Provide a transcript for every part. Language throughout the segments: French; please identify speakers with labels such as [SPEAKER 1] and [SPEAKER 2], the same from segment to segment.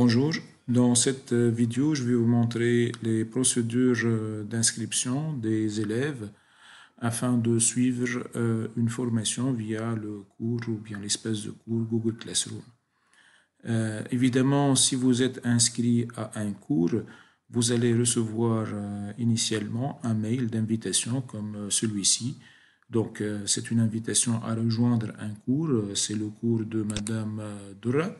[SPEAKER 1] Bonjour, dans cette euh, vidéo, je vais vous montrer les procédures euh, d'inscription des élèves afin de suivre euh, une formation via le cours ou bien l'espèce de cours Google Classroom. évidemment, si vous êtes inscrit à un cours, vous allez recevoir initialement un mail d'invitation comme celui-ci. Donc, c'est une invitation à rejoindre un cours. C'est le cours de Madame Dura.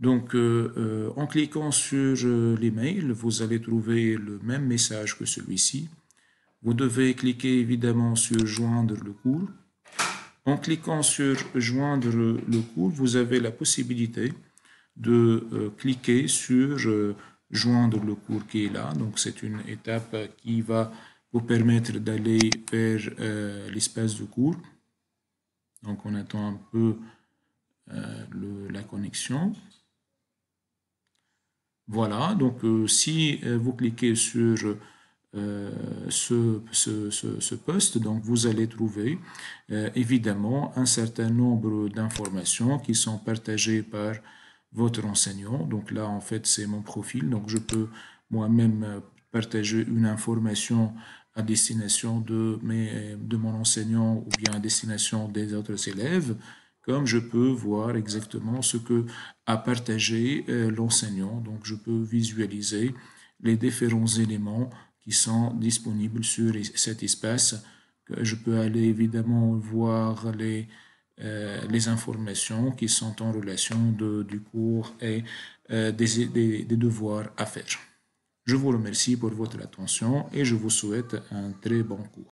[SPEAKER 1] Donc, euh, euh, en cliquant sur l'email, vous allez trouver le même message que celui-ci. Vous devez cliquer évidemment sur « Joindre le cours ». En cliquant sur « Joindre le cours », vous avez la possibilité de euh, cliquer sur Joindre le cours » qui est là. Donc, c'est une étape qui va vous permettre d'aller vers l'espace de cours. Donc, on attend un peu la connexion. Voilà, donc euh, si euh, vous cliquez sur euh, ce, poste, vous allez trouver évidemment un certain nombre d'informations qui sont partagées par votre enseignant. Donc là, en fait, c'est mon profil. Donc je peux moi-même partager une information à destination de mon enseignant ou bien à destination des autres élèves comme je peux voir exactement ce que a partagé euh, l'enseignant. Donc, je peux visualiser les différents éléments qui sont disponibles sur cet espace. Euh, je peux aller évidemment voir les, euh, les informations qui sont en relation du cours et des, des devoirs à faire. Je vous remercie pour votre attention et je vous souhaite un très bon cours.